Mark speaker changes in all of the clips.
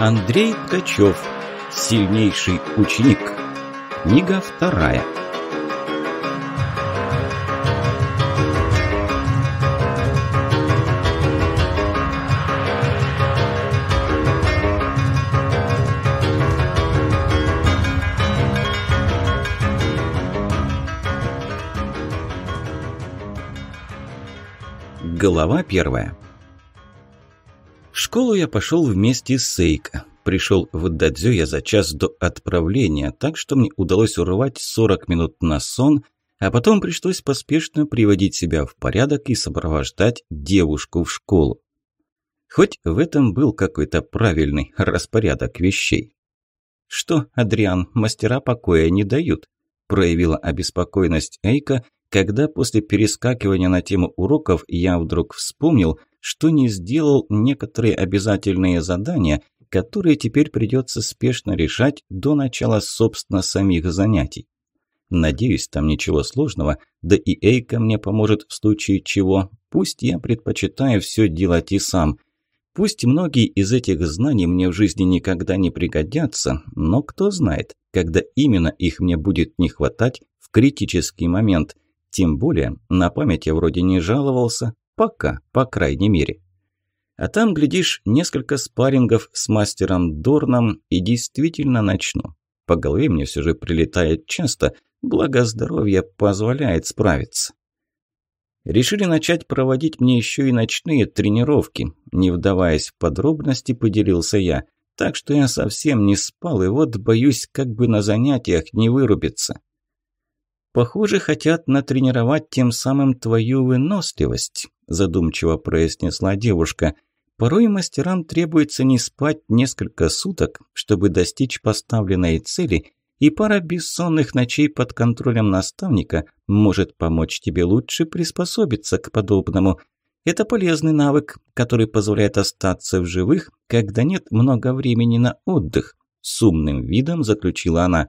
Speaker 1: Андрей Ткачев. Сильнейший ученик. Книга вторая. Глава первая. В школу я пошел вместе с Сейко. Пришел в Дадзю я за час до отправления, так что мне удалось урвать 40 минут на сон, а потом пришлось поспешно приводить себя в порядок и сопровождать девушку в школу. Хоть в этом был какой-то правильный распорядок вещей. «Что, Адриан, мастера покоя не дают?» проявила обеспокоенность Эйка, когда после перескакивания на тему уроков я вдруг вспомнил, что не сделал некоторые обязательные задания, которые теперь придется спешно решать до начала, собственно, самих занятий. Надеюсь, там ничего сложного, да и Эйка мне поможет в случае чего. Пусть я предпочитаю все делать и сам. Пусть многие из этих знаний мне в жизни никогда не пригодятся, но кто знает, когда именно их мне будет не хватать в критический момент. Тем более, на память я вроде не жаловался, Пока, по крайней мере. А там, глядишь, несколько спаррингов с мастером Дорном и действительно начну. По голове мне все же прилетает часто, благо здоровье позволяет справиться. Решили начать проводить мне еще и ночные тренировки. Не вдаваясь в подробности, поделился я. Так что я совсем не спал, и вот боюсь, как бы на занятиях не вырубиться. Похоже, хотят натренировать тем самым твою выносливость, задумчиво произнесла девушка. Порой мастерам требуется не спать несколько суток, чтобы достичь поставленной цели, и пара бессонных ночей под контролем наставника может помочь тебе лучше приспособиться к подобному. Это полезный навык, который позволяет остаться в живых, когда нет много времени на отдых, с умным видом заключила она.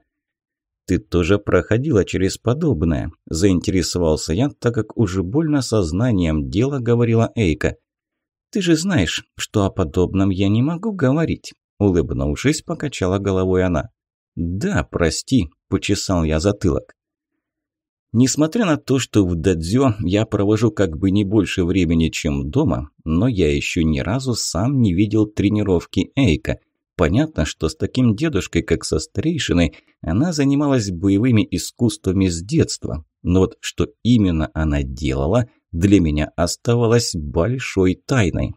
Speaker 1: «Ты тоже проходила через подобное», – заинтересовался я, так как уже больно сознанием дела говорила Эйка. «Ты же знаешь, что о подобном я не могу говорить», – улыбнувшись, покачала головой она. «Да, прости», – почесал я затылок. Несмотря на то, что в дадзё я провожу как бы не больше времени, чем дома, но я еще ни разу сам не видел тренировки Эйка – Понятно, что с таким дедушкой, как со старейшиной, она занималась боевыми искусствами с детства. Но вот что именно она делала, для меня оставалось большой тайной.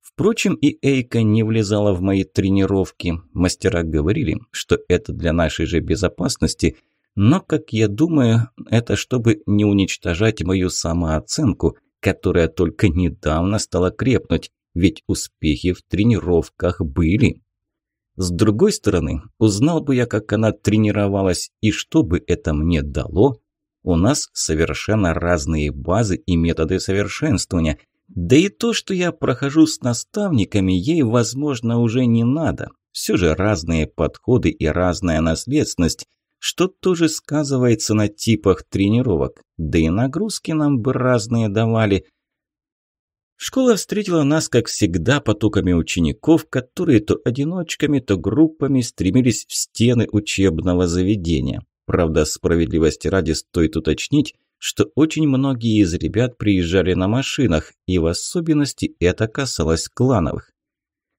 Speaker 1: Впрочем, и Эйка не влезала в мои тренировки. Мастера говорили, что это для нашей же безопасности, но, как я думаю, это чтобы не уничтожать мою самооценку, которая только недавно стала крепнуть, ведь успехи в тренировках были. С другой стороны, узнал бы я, как она тренировалась и что бы это мне дало, у нас совершенно разные базы и методы совершенствования. Да и то, что я прохожу с наставниками, ей, возможно, уже не надо. Все же разные подходы и разная наследственность, что тоже сказывается на типах тренировок. Да и нагрузки нам бы разные давали – Школа встретила нас, как всегда, потоками учеников, которые то одиночками, то группами стремились в стены учебного заведения. Правда, справедливости ради стоит уточнить, что очень многие из ребят приезжали на машинах, и в особенности это касалось клановых.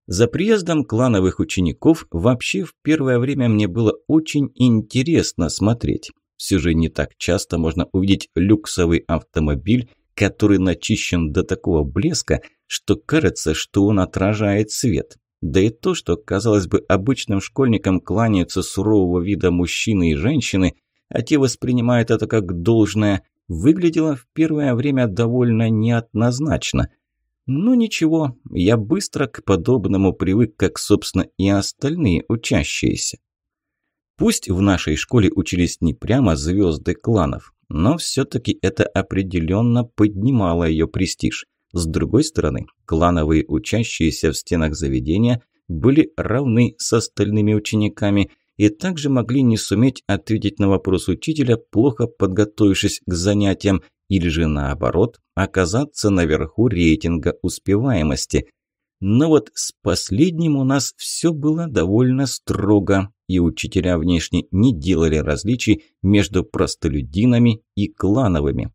Speaker 1: За приездом клановых учеников вообще в первое время мне было очень интересно смотреть. Все же не так часто можно увидеть люксовый автомобиль, который начищен до такого блеска, что кажется, что он отражает свет. Да и то, что, казалось бы, обычным школьникам кланяются сурового вида мужчины и женщины, а те воспринимают это как должное, выглядело в первое время довольно неоднозначно. Но ничего, я быстро к подобному привык, как, собственно, и остальные учащиеся. Пусть в нашей школе учились не прямо звезды кланов, но все-таки это определенно поднимало ее престиж. С другой стороны, клановые учащиеся в стенах заведения были равны с остальными учениками и также могли не суметь ответить на вопрос учителя, плохо подготовившись к занятиям, или же наоборот, оказаться наверху рейтинга успеваемости. Но вот с последним у нас все было довольно строго, и учителя внешне не делали различий между простолюдинами и клановыми.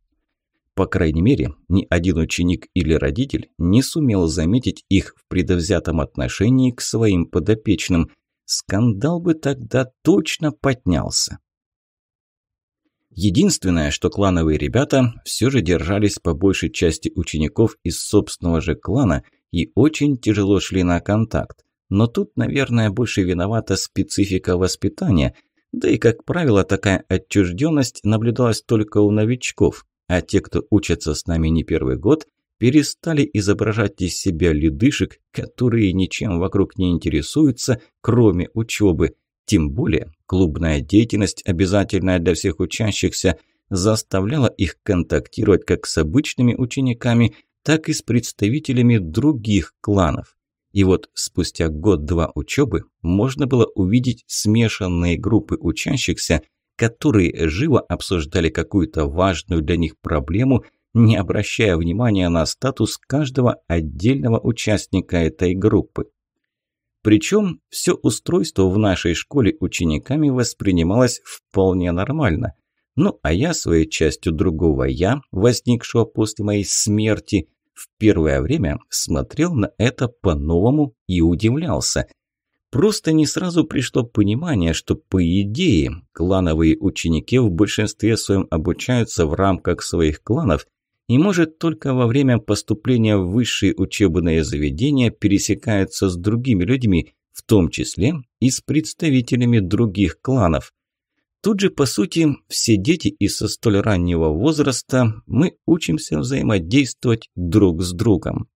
Speaker 1: По крайней мере, ни один ученик или родитель не сумел заметить их в предвзятом отношении к своим подопечным. Скандал бы тогда точно поднялся. Единственное, что клановые ребята все же держались по большей части учеников из собственного же клана и очень тяжело шли на контакт. Но тут, наверное, больше виновата специфика воспитания. Да и, как правило, такая отчужденность наблюдалась только у новичков, а те, кто учатся с нами не первый год, перестали изображать из себя ледышек, которые ничем вокруг не интересуются, кроме учебы. Тем более клубная деятельность, обязательная для всех учащихся, заставляла их контактировать как с обычными учениками, так и с представителями других кланов. И вот спустя год-два учебы можно было увидеть смешанные группы учащихся, которые живо обсуждали какую-то важную для них проблему, не обращая внимания на статус каждого отдельного участника этой группы. Причем все устройство в нашей школе учениками воспринималось вполне нормально. Ну а я своей частью другого «я», возникшего после моей смерти, в первое время смотрел на это по-новому и удивлялся. Просто не сразу пришло понимание, что по идее клановые ученики в большинстве своем обучаются в рамках своих кланов и может только во время поступления в высшие учебные заведения пересекаются с другими людьми, в том числе и с представителями других кланов – Тут же, по сути, все дети и со столь раннего возраста мы учимся взаимодействовать друг с другом.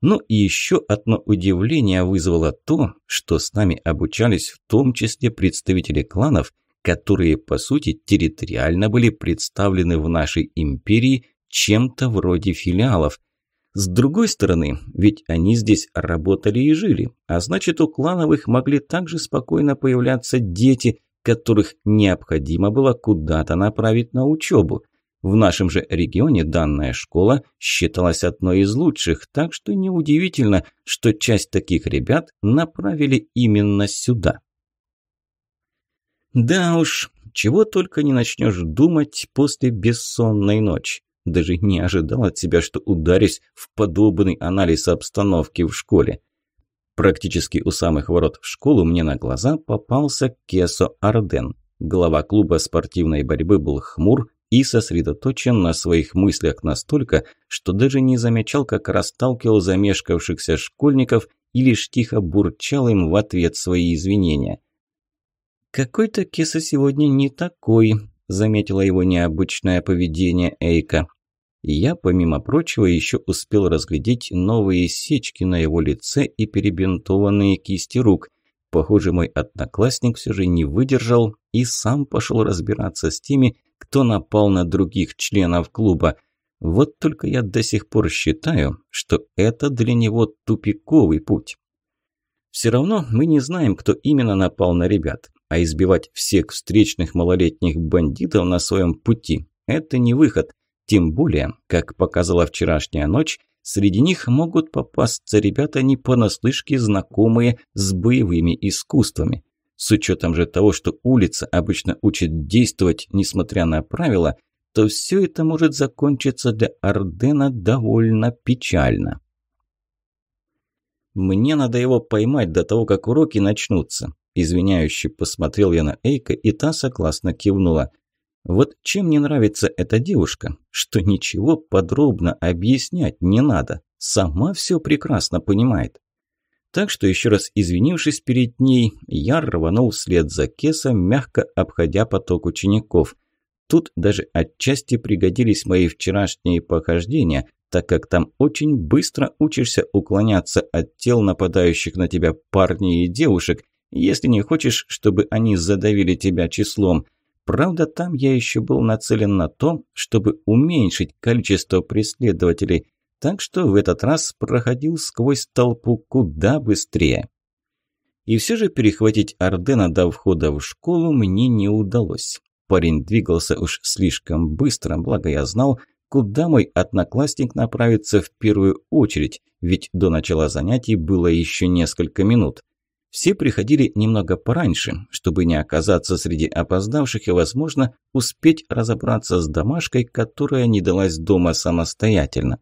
Speaker 1: Но еще одно удивление вызвало то, что с нами обучались в том числе представители кланов, которые, по сути, территориально были представлены в нашей империи чем-то вроде филиалов. С другой стороны, ведь они здесь работали и жили, а значит у клановых могли также спокойно появляться дети – которых необходимо было куда-то направить на учебу. В нашем же регионе данная школа считалась одной из лучших, так что неудивительно, что часть таких ребят направили именно сюда. Да уж, чего только не начнешь думать после бессонной ночи. Даже не ожидал от себя, что ударюсь в подобный анализ обстановки в школе. Практически у самых ворот в школу мне на глаза попался Кесо Арден. Глава клуба спортивной борьбы был хмур и сосредоточен на своих мыслях настолько, что даже не замечал, как расталкивал замешкавшихся школьников и лишь тихо бурчал им в ответ свои извинения. «Какой-то Кесо сегодня не такой», – заметила его необычное поведение Эйка. Я, помимо прочего, еще успел разглядеть новые сечки на его лице и перебинтованные кисти рук. Похоже, мой одноклассник все же не выдержал и сам пошел разбираться с теми, кто напал на других членов клуба. Вот только я до сих пор считаю, что это для него тупиковый путь. Все равно мы не знаем, кто именно напал на ребят, а избивать всех встречных малолетних бандитов на своем пути – это не выход. Тем более, как показала вчерашняя ночь, среди них могут попасться ребята не понаслышке знакомые с боевыми искусствами. С учетом же того, что улица обычно учит действовать, несмотря на правила, то все это может закончиться для Ордена довольно печально. «Мне надо его поймать до того, как уроки начнутся», – извиняюще посмотрел я на Эйка, и та согласно кивнула. Вот чем мне нравится эта девушка, что ничего подробно объяснять не надо, сама все прекрасно понимает. Так что, еще раз извинившись перед ней, я рванул вслед за Кесом, мягко обходя поток учеников. Тут даже отчасти пригодились мои вчерашние похождения, так как там очень быстро учишься уклоняться от тел нападающих на тебя парней и девушек, если не хочешь, чтобы они задавили тебя числом – Правда, там я еще был нацелен на то, чтобы уменьшить количество преследователей, так что в этот раз проходил сквозь толпу куда быстрее. И все же перехватить Ордена до входа в школу мне не удалось. Парень двигался уж слишком быстро, благо я знал, куда мой одноклассник направится в первую очередь, ведь до начала занятий было еще несколько минут. Все приходили немного пораньше, чтобы не оказаться среди опоздавших и, возможно, успеть разобраться с домашкой, которая не далась дома самостоятельно.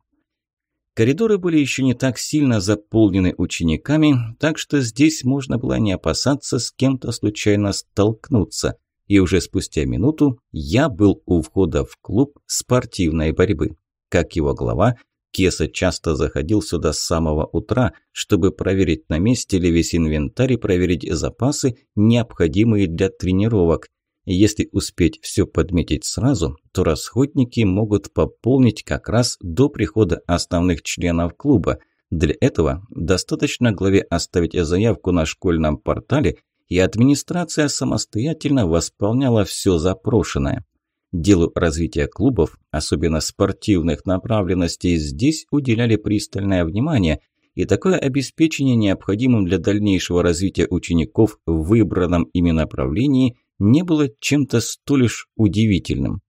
Speaker 1: Коридоры были еще не так сильно заполнены учениками, так что здесь можно было не опасаться с кем-то случайно столкнуться. И уже спустя минуту я был у входа в клуб спортивной борьбы. Как его глава, Кеса часто заходил сюда с самого утра, чтобы проверить на месте ли весь инвентарь и проверить запасы, необходимые для тренировок. Если успеть все подметить сразу, то расходники могут пополнить как раз до прихода основных членов клуба. Для этого достаточно главе оставить заявку на школьном портале, и администрация самостоятельно восполняла все запрошенное. Делу развития клубов, особенно спортивных направленностей, здесь уделяли пристальное внимание, и такое обеспечение необходимым для дальнейшего развития учеников в выбранном ими направлении не было чем-то столь уж удивительным.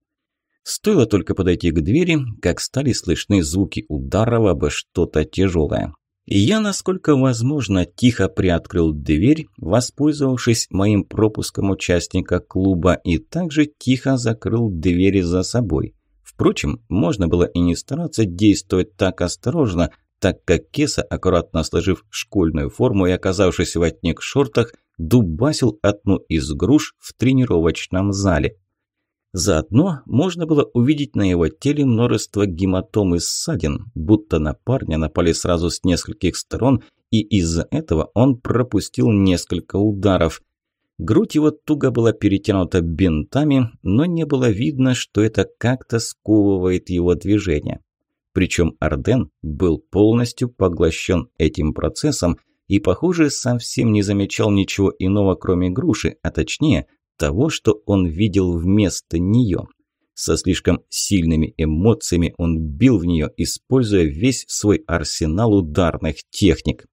Speaker 1: Стоило только подойти к двери, как стали слышны звуки ударов обо что-то тяжелое я, насколько возможно, тихо приоткрыл дверь, воспользовавшись моим пропуском участника клуба, и также тихо закрыл двери за собой. Впрочем, можно было и не стараться действовать так осторожно, так как Кеса, аккуратно сложив школьную форму и оказавшись в отник-шортах, дубасил одну из груш в тренировочном зале. Заодно можно было увидеть на его теле множество гематом и ссадин, будто на парня напали сразу с нескольких сторон, и из-за этого он пропустил несколько ударов. Грудь его туго была перетянута бинтами, но не было видно, что это как-то сковывает его движение. Причем Арден был полностью поглощен этим процессом и, похоже, совсем не замечал ничего иного, кроме груши, а точнее – того, что он видел вместо нее. Со слишком сильными эмоциями он бил в нее, используя весь свой арсенал ударных техник.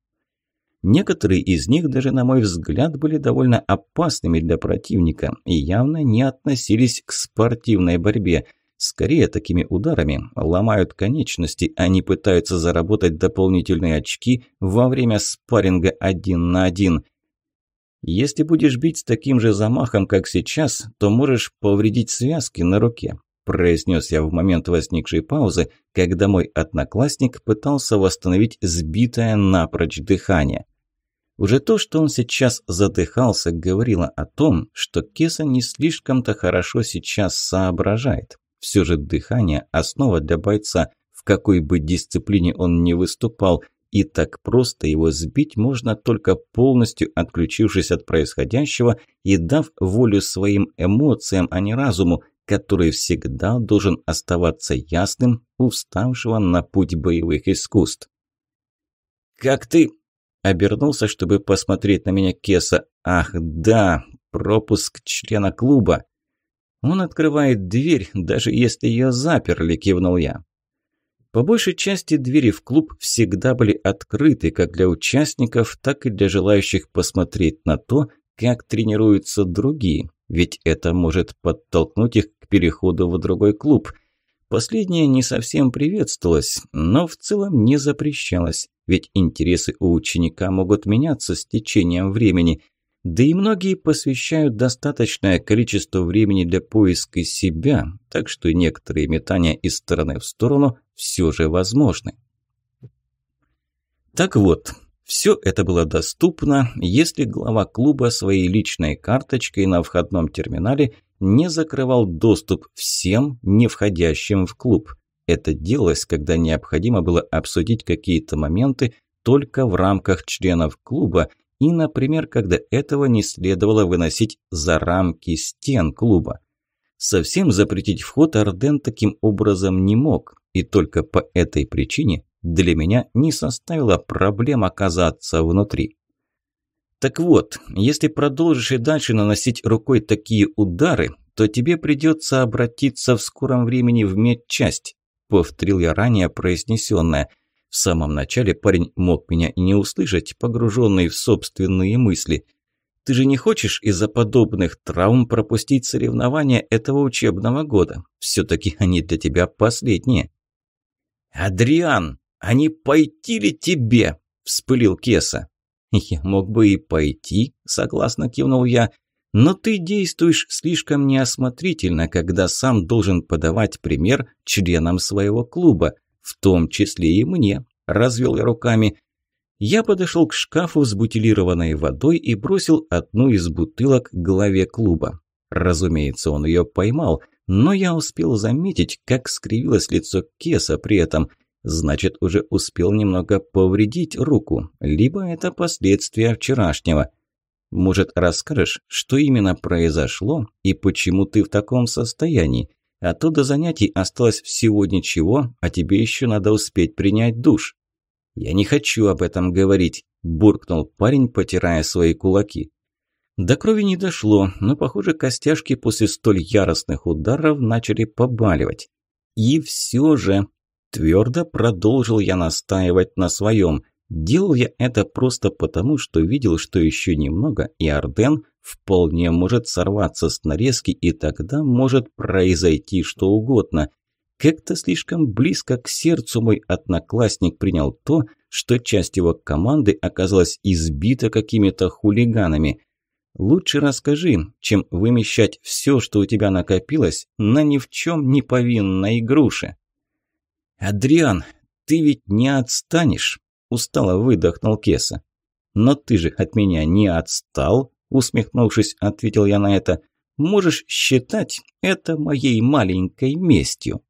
Speaker 1: Некоторые из них даже, на мой взгляд, были довольно опасными для противника и явно не относились к спортивной борьбе. Скорее, такими ударами ломают конечности, а не пытаются заработать дополнительные очки во время спарринга один на один – если будешь бить с таким же замахом, как сейчас, то можешь повредить связки на руке», – произнес я в момент возникшей паузы, когда мой одноклассник пытался восстановить сбитое напрочь дыхание. Уже то, что он сейчас задыхался, говорило о том, что Кеса не слишком-то хорошо сейчас соображает. Все же дыхание – основа для бойца, в какой бы дисциплине он ни выступал – и так просто его сбить можно только полностью отключившись от происходящего и дав волю своим эмоциям, а не разуму, который всегда должен оставаться ясным у вставшего на путь боевых искусств. «Как ты?» – обернулся, чтобы посмотреть на меня Кеса. «Ах, да, пропуск члена клуба!» «Он открывает дверь, даже если ее заперли», – кивнул я. По большей части двери в клуб всегда были открыты как для участников, так и для желающих посмотреть на то, как тренируются другие, ведь это может подтолкнуть их к переходу в другой клуб. Последнее не совсем приветствовалось, но в целом не запрещалось, ведь интересы у ученика могут меняться с течением времени. Да и многие посвящают достаточное количество времени для поиска себя, так что некоторые метания из стороны в сторону все же возможны. Так вот, все это было доступно, если глава клуба своей личной карточкой на входном терминале не закрывал доступ всем, не входящим в клуб. Это делалось, когда необходимо было обсудить какие-то моменты только в рамках членов клуба и, например, когда этого не следовало выносить за рамки стен клуба. Совсем запретить вход Арден таким образом не мог, и только по этой причине для меня не составило проблем оказаться внутри. Так вот, если продолжишь и дальше наносить рукой такие удары, то тебе придется обратиться в скором времени в медчасть, повторил я ранее произнесенное. В самом начале парень мог меня не услышать, погруженный в собственные мысли. Ты же не хочешь из-за подобных травм пропустить соревнования этого учебного года? Все-таки они для тебя последние. «Адриан, а не пойти ли тебе?» – вспылил Кеса. «Я мог бы и пойти», – согласно кивнул я. «Но ты действуешь слишком неосмотрительно, когда сам должен подавать пример членам своего клуба, в том числе и мне», – развел я руками. Я подошел к шкафу с бутилированной водой и бросил одну из бутылок главе клуба. Разумеется, он ее поймал – но я успел заметить, как скривилось лицо Кеса при этом. Значит, уже успел немного повредить руку, либо это последствия вчерашнего. Может, расскажешь, что именно произошло и почему ты в таком состоянии? А то до занятий осталось всего ничего, а тебе еще надо успеть принять душ. «Я не хочу об этом говорить», – буркнул парень, потирая свои кулаки. До крови не дошло, но, похоже, костяшки после столь яростных ударов начали побаливать. И все же, твердо продолжил я настаивать на своем. Делал я это просто потому, что видел, что еще немного, и Орден вполне может сорваться с нарезки, и тогда может произойти что угодно. Как-то слишком близко к сердцу мой одноклассник принял то, что часть его команды оказалась избита какими-то хулиганами – Лучше расскажи, чем вымещать все, что у тебя накопилось, на ни в чем не повинной груше. «Адриан, ты ведь не отстанешь!» – устало выдохнул Кеса. «Но ты же от меня не отстал!» – усмехнувшись, ответил я на это. «Можешь считать это моей маленькой местью!»